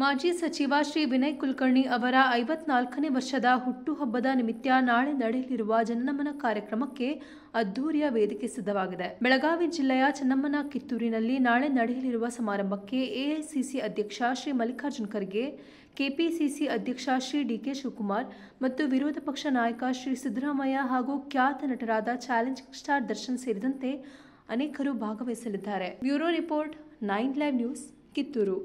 ಮಾಜಿ ಸಚಿವ ಶ್ರೀ ವಿನಯ್ ಕುಲಕರ್ಣಿ ಅವರ ಐವತ್ನಾಲ್ಕನೇ ವರ್ಷದ ಹುಟ್ಟುಹಬ್ಬದ ನಿಮಿತ್ತ ನಾಳೆ ನಡೆಯಲಿರುವ ಜನನಮನ ಕಾರ್ಯಕ್ರಮಕ್ಕೆ ಅದ್ದೂರಿಯ ವೇದಿಕೆ ಸಿದ್ಧವಾಗಿದೆ ಬೆಳಗಾವಿ ಜಿಲ್ಲೆಯ ಚೆನ್ನಮ್ಮನ ಕಿತ್ತೂರಿನಲ್ಲಿ ನಾಳೆ ನಡೆಯಲಿರುವ ಸಮಾರಂಭಕ್ಕೆ ಎಐಸಿಸಿ ಅಧ್ಯಕ್ಷ ಶ್ರೀ ಮಲ್ಲಿಕಾರ್ಜುನ್ ಖರ್ಗೆ ಕೆಪಿಸಿಸಿ ಅಧ್ಯಕ್ಷ ಶ್ರೀ ಡಿಕೆ ಶಿವಕುಮಾರ್ ಮತ್ತು ವಿರೋಧ ಪಕ್ಷ ನಾಯಕ ಶ್ರೀ ಸಿದ್ದರಾಮಯ್ಯ ಹಾಗೂ ಖ್ಯಾತ ನಟರಾದ ಚಾಲೆಂಜಿಂಗ್ ಸ್ಟಾರ್ ದರ್ಶನ್ ಸೇರಿದಂತೆ ಅನೇಕರು ಭಾಗವಹಿಸಲಿದ್ದಾರೆ bureau report nine live news Kittur